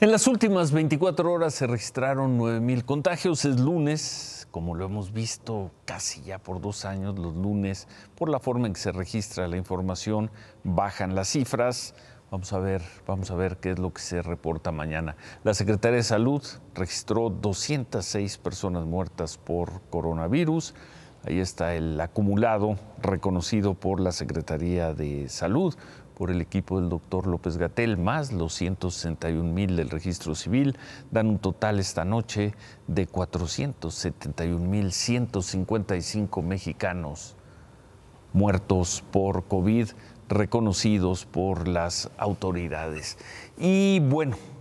En las últimas 24 horas se registraron 9.000 contagios. Es lunes, como lo hemos visto casi ya por dos años, los lunes, por la forma en que se registra la información, bajan las cifras. Vamos a ver, vamos a ver qué es lo que se reporta mañana. La Secretaría de Salud registró 206 personas muertas por coronavirus. Ahí está el acumulado reconocido por la Secretaría de Salud, por el equipo del doctor López Gatel, más los 161 mil del registro civil, dan un total esta noche de 471 mil 155 mexicanos muertos por COVID reconocidos por las autoridades. Y bueno,